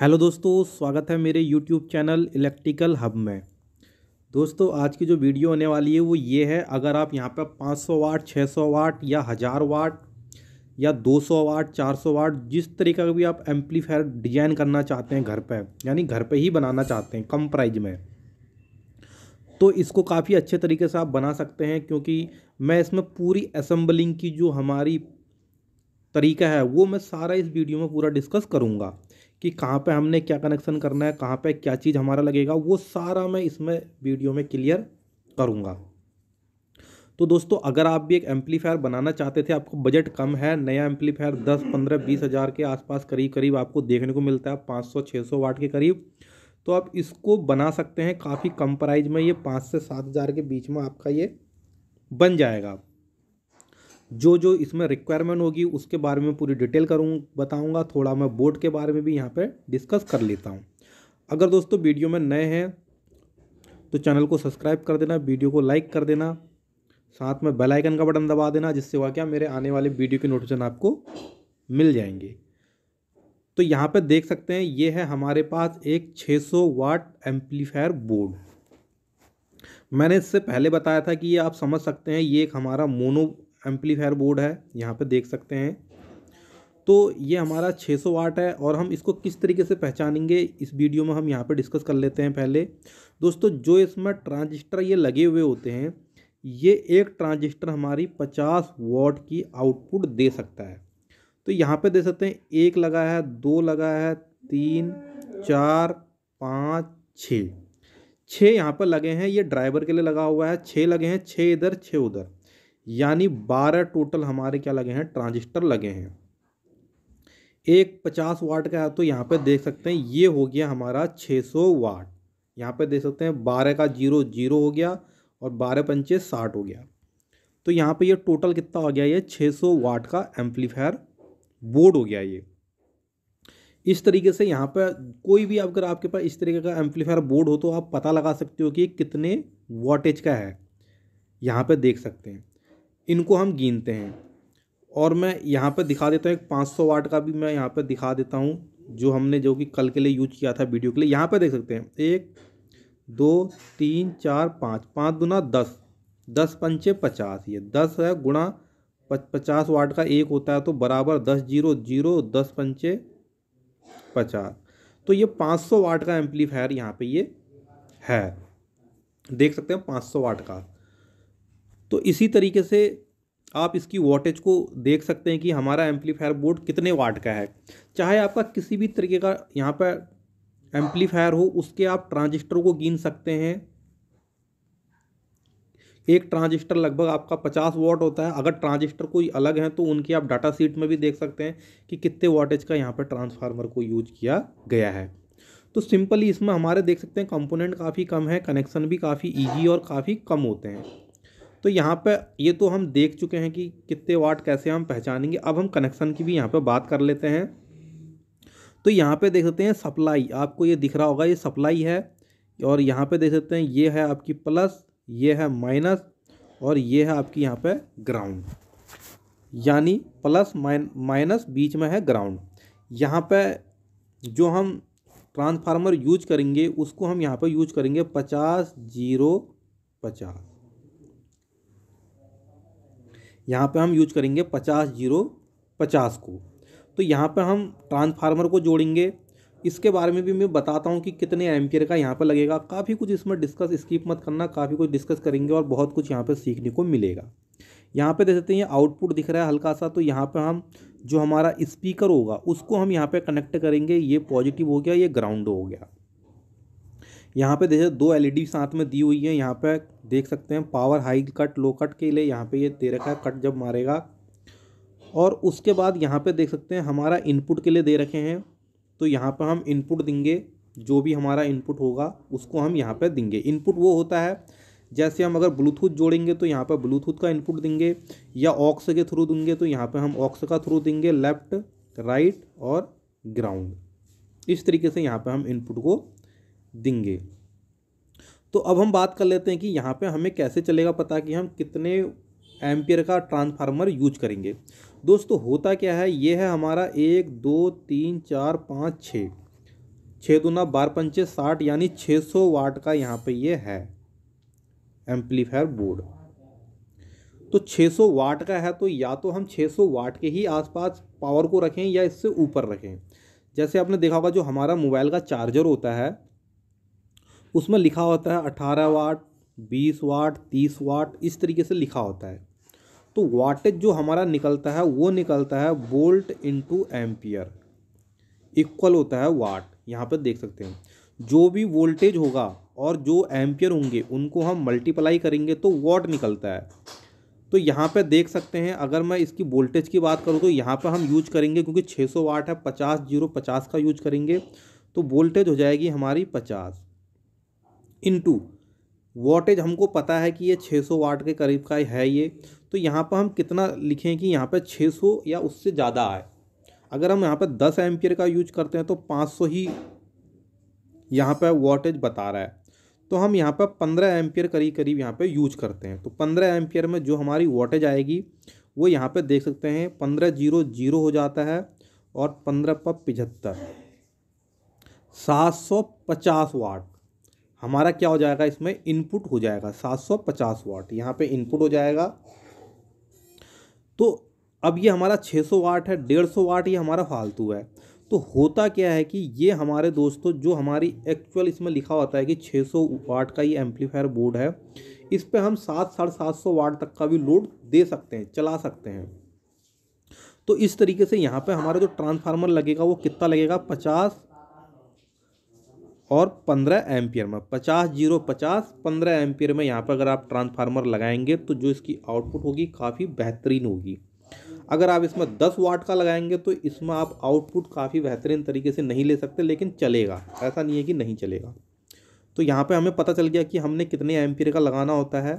hello दोस्तों स्वागत है मेरे यूट्यूब चैनल इलेक्ट्रिकल हब में दोस्तों आज की जो वीडियो होने वाली है वो ये है अगर आप यहाँ पर 500 वाट 600 वाट या हज़ार वाट या 200 वाट 400 वाट जिस तरीके का भी आप एम्पलीफायर डिजाइन करना चाहते हैं घर पे यानी घर पे ही बनाना चाहते हैं कम प्राइज में तो इसको काफ़ी अच्छे तरीके से आप बना सकते हैं क्योंकि मैं इसमें पूरी असम्बलिंग की जो हमारी तरीका है वो मैं सारा इस वीडियो में पूरा डिस्कस करूँगा कि कहाँ पे हमने क्या कनेक्शन करना है कहाँ पे क्या चीज़ हमारा लगेगा वो सारा मैं इसमें वीडियो में क्लियर करूँगा तो दोस्तों अगर आप भी एक एम्पलीफायर बनाना चाहते थे आपको बजट कम है नया एम्पलीफायर दस पंद्रह बीस हज़ार के आसपास करीब करीब आपको देखने को मिलता है पाँच सौ छः सौ वाट के करीब तो आप इसको बना सकते हैं काफ़ी कम प्राइज में ये पाँच से सात हज़ार के बीच में आपका ये बन जाएगा जो जो इसमें रिक्वायरमेंट होगी उसके बारे में पूरी डिटेल करूँ बताऊँगा थोड़ा मैं बोर्ड के बारे में भी यहाँ पर डिस्कस कर लेता हूँ अगर दोस्तों वीडियो में नए हैं तो चैनल को सब्सक्राइब कर देना वीडियो को लाइक कर देना साथ में बेल आइकन का बटन दबा देना जिससे वह क्या मेरे आने वाले वीडियो के नोटिफिकेशन आपको मिल जाएंगे तो यहाँ पर देख सकते हैं ये है हमारे पास एक 600 वाट एम्पलीफायर बोर्ड मैंने इससे पहले बताया था कि ये आप समझ सकते हैं ये एक हमारा मोनो एम्पलीफायर बोर्ड है यहाँ पे देख सकते हैं तो ये हमारा 600 वाट है और हम इसको किस तरीके से पहचानेंगे इस वीडियो में हम यहाँ पे डिस्कस कर लेते हैं पहले दोस्तों जो इसमें ट्रांजिस्टर ये लगे हुए होते हैं ये एक ट्रांजिस्टर हमारी 50 वाट की आउटपुट दे सकता है तो यहाँ पे दे सकते हैं एक लगा है दो लगा है तीन चार पाँच छः छः यहाँ पर लगे हैं ये ड्राइवर के लिए लगा हुआ है छः लगे हैं छः इधर छः उधर यानी बारह टोटल हमारे क्या लगे हैं ट्रांजिस्टर लगे हैं एक पचास वाट का है तो यहाँ पे देख सकते हैं ये हो गया हमारा छः सौ वाट यहाँ पे देख सकते हैं बारह का जीरो जीरो हो गया और बारह पंचे साठ हो गया तो यहाँ पे ये टोटल कितना हो गया ये छः सौ वाट का एम्पलीफायर बोर्ड हो गया ये इस तरीके से यहाँ पर कोई भी अगर आपके पास इस तरीके का एम्पलीफायर बोर्ड हो तो आप पता लगा सकते हो कि कितने वाटेज का है यहाँ पर देख सकते हैं इनको हम गिनते हैं और मैं यहाँ पर दिखा देता हूँ एक पाँच सौ वाट का भी मैं यहाँ पर दिखा देता हूँ जो हमने जो कि कल के लिए यूज किया था वीडियो के लिए यहाँ पर देख सकते हैं एक दो तीन चार पाँच पाँच गुना दस दस पंचे पचास ये दस है गुणा पचास वाट का एक होता है तो बराबर दस जीरो जीरो दस पंचे पचास तो ये पाँच सौ वाट का एम्पलीफायर यहाँ पे ये है देख सकते हैं पाँच सौ वाट का तो इसी तरीके से आप इसकी वोटेज को देख सकते हैं कि हमारा एम्पलीफायर बोर्ड कितने वाट का है चाहे आपका किसी भी तरीके का यहाँ पर एम्पलीफायर हो उसके आप ट्रांजिस्टर को गिन सकते हैं एक ट्रांजिस्टर लगभग आपका पचास वाट होता है अगर ट्रांजिस्टर कोई अलग है तो उनकी आप डाटा सीट में भी देख सकते हैं कि कितने वाटेज का यहाँ पर ट्रांसफार्मर को यूज किया गया है तो सिंपली इसमें हमारे देख सकते हैं कंपोनेंट काफ़ी कम है कनेक्शन भी काफ़ी ईजी और काफ़ी कम होते हैं तो यहाँ पे ये तो हम देख चुके हैं कि कितने वाट कैसे हम पहचानेंगे अब हम कनेक्शन की भी यहाँ पे बात कर लेते हैं तो यहाँ पे देख सकते हैं सप्लाई आपको ये दिख रहा होगा ये सप्लाई है और यहाँ पे देख सकते हैं ये है आपकी प्लस ये है माइनस और ये है आपकी यहाँ पे ग्राउंड यानी प्लस माइनस बीच में है ग्राउंड यहाँ पर जो हम ट्रांसफार्मर यूज करेंगे उसको हम यहाँ पर यूज करेंगे पचास जीरो पचास यहाँ पे हम यूज करेंगे पचास जीरो पचास को तो यहाँ पे हम ट्रांसफार्मर को जोड़ेंगे इसके बारे में भी मैं बताता हूँ कि कितने एम्पियर का यहाँ पर लगेगा काफ़ी कुछ इसमें डिस्कस स्किप मत करना काफ़ी कुछ डिस्कस करेंगे और बहुत कुछ यहाँ पर सीखने को मिलेगा यहाँ पर दे सकते हैं आउटपुट दिख रहा है हल्का सा तो यहाँ पर हम जो हमारा स्पीकर होगा उसको हम यहाँ पे कनेक्ट करेंगे ये पॉजिटिव हो गया ये ग्राउंड हो गया यहाँ पे देखिए दो एलईडी e साथ में दी हुई है यहाँ पे देख सकते हैं power high cut low cut के लिए यहाँ पे ये दे रखा है कट जब मारेगा और उसके बाद यहाँ पे देख सकते हैं हमारा इनपुट के लिए दे रखे हैं तो यहाँ पर हम इनपुट देंगे जो भी हमारा इनपुट होगा उसको हम यहाँ पर देंगे इनपुट वो होता है जैसे हम अगर ब्लूटूथ जोड़ेंगे तो यहाँ पर ब्लूटूथ का इनपुट देंगे या ऑक्स के थ्रू देंगे तो यहाँ पर हम ऑक्स का थ्रू देंगे लेफ्ट राइट और ग्राउंड इस तरीके से यहाँ पर हम इनपुट को देंगे तो अब हम बात कर लेते हैं कि यहाँ पे हमें कैसे चलेगा पता कि हम कितने एम्पियर का ट्रांसफार्मर यूज करेंगे दोस्तों होता क्या है ये है हमारा एक दो तीन चार पाँच छः छः दूना बार पंचे साठ यानी छः सौ वाट का यहाँ पे ये है एम्पलीफायर बोर्ड तो छः सौ वाट का है तो या तो हम छः सौ वाट के ही आसपास पावर को रखें या इससे ऊपर रखें जैसे आपने देखा होगा जो हमारा मोबाइल का चार्जर होता है उसमें लिखा होता है अठारह वाट बीस वाट तीस वाट इस तरीके से लिखा होता है तो वाटेज जो हमारा निकलता है वो निकलता है वोल्ट इंटू एम्पियर इक्वल होता है वाट यहाँ पर देख सकते हैं जो भी वोल्टेज होगा और जो एम्पियर होंगे उनको हम मल्टीप्लाई करेंगे तो वाट निकलता है तो यहाँ पे देख सकते हैं अगर मैं इसकी वोल्टेज की बात करूँ तो यहाँ पर हम यूज करेंगे क्योंकि 600 वाट है पचास जीरो पचास का यूज करेंगे तो वोल्टेज हो जाएगी हमारी पचास इनटू वोटेज हमको पता है कि ये 600 वाट के करीब का है ये तो यहाँ पर हम कितना लिखें कि यहाँ पर 600 या उससे ज़्यादा आए अगर हम यहाँ पर 10 एम्पियर का यूज करते हैं तो 500 ही यहाँ पर वोटेज बता रहा है तो हम यहाँ पर 15 एम्पियर करीब करीब यहाँ पर यूज करते हैं तो 15 एम्पियर में जो हमारी वोल्टेज आएगी वो यहाँ पर देख सकते हैं पंद्रह जीरो जीरो हो जाता है और पंद्रह पर पिछहत्तर सात सौ पचास वाट हमारा क्या हो जाएगा इसमें इनपुट हो जाएगा 750 वाट यहाँ पे इनपुट हो जाएगा तो अब ये हमारा 600 वाट है 150 वाट ये हमारा फालतू है तो होता क्या है कि ये हमारे दोस्तों जो हमारी एक्चुअल इसमें लिखा होता है कि 600 वाट का ये एम्पलीफायर बोर्ड है इस पर हम सात साढ़े सात सौ वाट तक का भी लोड दे सकते हैं चला सकते हैं तो इस तरीके से यहाँ पे हमारा जो ट्रांसफार्मर लगेगा वो कितना लगेगा पचास और 15 एम्पियर में 50 जीरो पचास पंद्रह एम्पियर में यहाँ पर अगर आप ट्रांसफार्मर लगाएंगे तो जो इसकी आउटपुट होगी काफ़ी बेहतरीन होगी अगर आप इसमें 10 वाट का लगाएंगे तो इसमें आप आउटपुट काफ़ी बेहतरीन तरीके से नहीं ले सकते लेकिन चलेगा ऐसा नहीं है कि नहीं चलेगा तो यहाँ पर हमें पता चल गया कि हमने कितने एम्पियर का लगाना होता है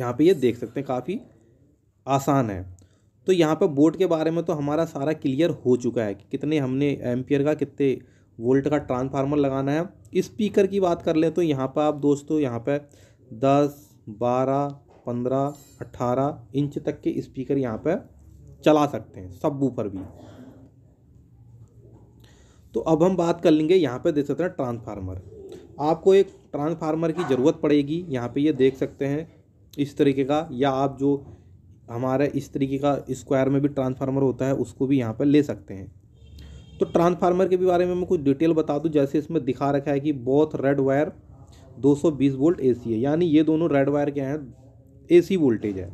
यहाँ पर ये देख सकते हैं काफ़ी आसान है तो यहाँ पर बोर्ड के बारे में तो हमारा सारा क्लियर हो चुका है कि कितने हमने एम्पियर का कितने वोल्ट का ट्रांसफार्मर लगाना है स्पीकर की बात कर ले तो यहाँ पर आप दोस्तों यहाँ पर दस बारह पंद्रह अट्ठारह इंच तक के स्पीकर यहाँ पर चला सकते हैं सब ऊपर भी तो अब हम बात कर लेंगे यहाँ पे देख सकते हैं ट्रांसफार्मर आपको एक ट्रांसफार्मर की ज़रूरत पड़ेगी यहाँ पे ये यह देख सकते हैं इस तरीके का या आप जो हमारे इस तरीके का स्क्वायर में भी ट्रांसफार्मर होता है उसको भी यहाँ पर ले सकते हैं तो ट्रांसफार्मर के भी बारे में मैं कुछ डिटेल बता दूँ जैसे इसमें दिखा रखा है कि both red wire 220 volt AC है यानी ये दोनों रेड वायर क्या है एसी वोल्टेज है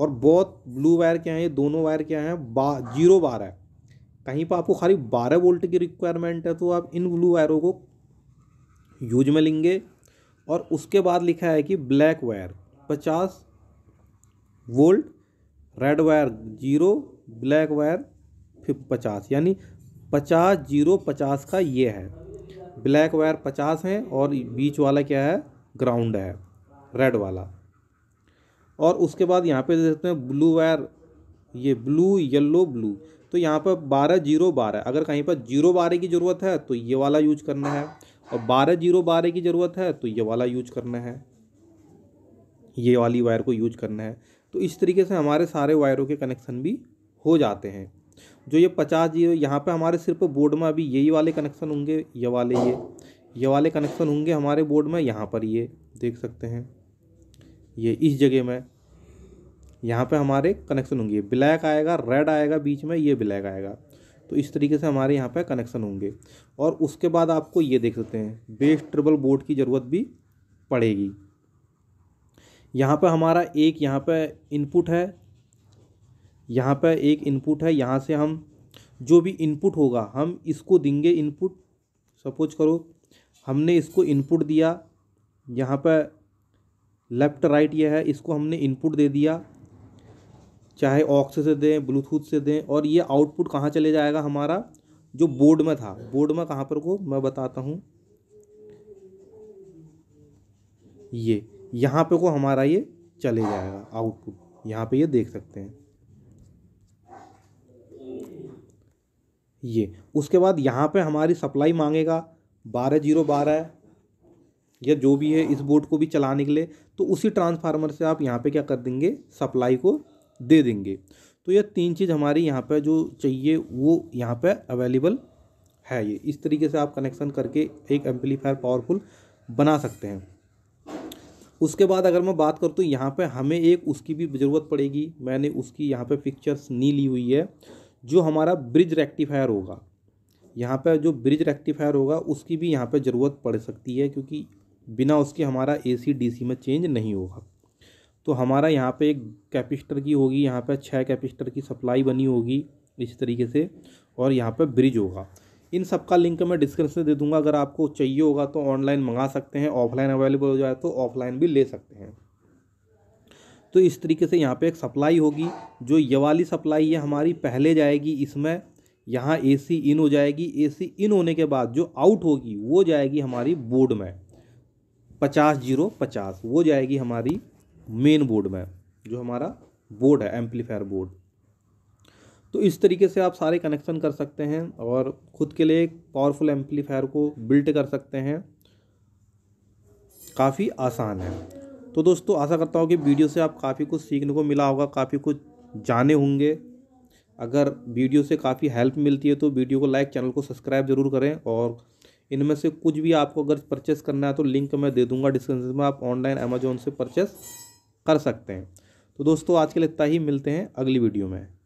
और बहुत ब्लू वायर क्या है ये दोनों वायर क्या है बा जीरो बार है कहीं पर आपको खाली बारह वोल्ट की रिक्वायरमेंट है तो आप इन ब्लू वायरों को यूज में लेंगे और उसके बाद लिखा है कि ब्लैक वायर पचास volt red wire zero black wire फिफ पचास यानी पचास जीरो पचास का ये है ब्लैक वायर पचास है और बीच वाला क्या है ग्राउंड है रेड वाला और उसके बाद यहाँ पे देखते हैं ब्लू वायर ये ब्लू येलो ब्लू तो यहाँ पर बारह जीरो बारह अगर कहीं पर जीरो बारह की ज़रूरत है तो ये वाला यूज करना है और बारह जीरो बारह की ज़रूरत है तो ये वाला यूज करना है ये वाली वायर को यूज करना है तो इस तरीके से हमारे सारे वायरों के कनेक्शन भी हो जाते हैं जो ये पचास जीरो यहाँ पे हमारे सिर्फ बोर्ड में अभी यही वाले कनेक्शन होंगे ये वाले ये ये वाले कनेक्शन होंगे हमारे बोर्ड में यहाँ पर ये देख सकते हैं ये इस जगह में यहाँ पे हमारे कनेक्शन होंगे ब्लैक आएगा रेड आएगा बीच में ये ब्लैक आएगा तो इस तरीके से हमारे यहाँ पर कनेक्शन होंगे और उसके बाद आपको ये देख सकते हैं बेस ट्रिपल बोर्ड की ज़रूरत भी पड़ेगी यहाँ पर हमारा एक यहाँ पर इनपुट है यहाँ पर एक इनपुट है यहाँ से हम जो भी इनपुट होगा हम इसको देंगे इनपुट सपोज करो हमने इसको इनपुट दिया यहाँ पर लेफ़्ट राइट यह है इसको हमने इनपुट दे दिया चाहे ऑक्स से दें ब्लूटूथ से दें और ये आउटपुट कहाँ चले जाएगा हमारा जो बोर्ड में था बोर्ड में कहाँ पर को मैं बताता हूँ ये यहाँ पे को हमारा ये चले जाएगा आउटपुट यहाँ पे ये देख सकते हैं ये उसके बाद यहाँ पे हमारी सप्लाई मांगेगा बारह जीरो बारह या जो भी है इस बोर्ड को भी चलाने के लिए तो उसी ट्रांसफार्मर से आप यहाँ पे क्या कर देंगे सप्लाई को दे देंगे तो ये तीन चीज़ हमारी यहाँ पे जो चाहिए वो यहाँ पे अवेलेबल है ये इस तरीके से आप कनेक्शन करके एक एम्पलीफायर पावरफुल बना सकते हैं उसके बाद अगर मैं बात करूँ तो यहाँ पर हमें एक उसकी भी ज़रूरत पड़ेगी मैंने उसकी यहाँ पर पिक्चर्स नहीं ली हुई है जो हमारा ब्रिज रेक्टिफायर होगा यहाँ पर जो ब्रिज रेक्टिफायर होगा उसकी भी यहाँ पर ज़रूरत पड़ सकती है क्योंकि बिना उसके हमारा ए सी डी सी में चेंज नहीं होगा तो हमारा यहाँ पे एक कैपेसिटर की होगी यहाँ पर छः कैपेसिटर की सप्लाई बनी होगी इस तरीके से और यहाँ पर ब्रिज होगा इन सब का लिंक मैं डिस्क्रिप्शन दे दूंगा अगर आपको चाहिए होगा तो ऑनलाइन मंगा सकते हैं ऑफलाइन अवेलेबल हो जाए तो ऑफलाइन भी ले सकते हैं तो इस तरीके से यहाँ पे एक सप्लाई होगी जो ये वाली सप्लाई है हमारी पहले जाएगी इसमें यहाँ एसी इन हो जाएगी एसी इन होने के बाद जो आउट होगी वो जाएगी हमारी बोर्ड में पचास जीरो पचास वो जाएगी हमारी मेन बोर्ड में जो हमारा बोर्ड है एम्पलीफायर बोर्ड तो इस तरीके से आप सारे कनेक्शन कर सकते हैं और ख़ुद के लिए एक पावरफुल एम्पलीफायर को बिल्ट कर सकते हैं काफ़ी आसान है तो दोस्तों आशा करता हूँ कि वीडियो से आप काफ़ी कुछ सीखने को मिला होगा काफ़ी कुछ जाने होंगे अगर वीडियो से काफ़ी हेल्प मिलती है तो वीडियो को लाइक चैनल को सब्सक्राइब ज़रूर करें और इनमें से कुछ भी आपको अगर परचेस करना है तो लिंक मैं दे दूंगा डिस्क्रिप्शन में आप ऑनलाइन अमेजोन से परचेस कर सकते हैं तो दोस्तों आज के लिए इतना ही मिलते हैं अगली वीडियो में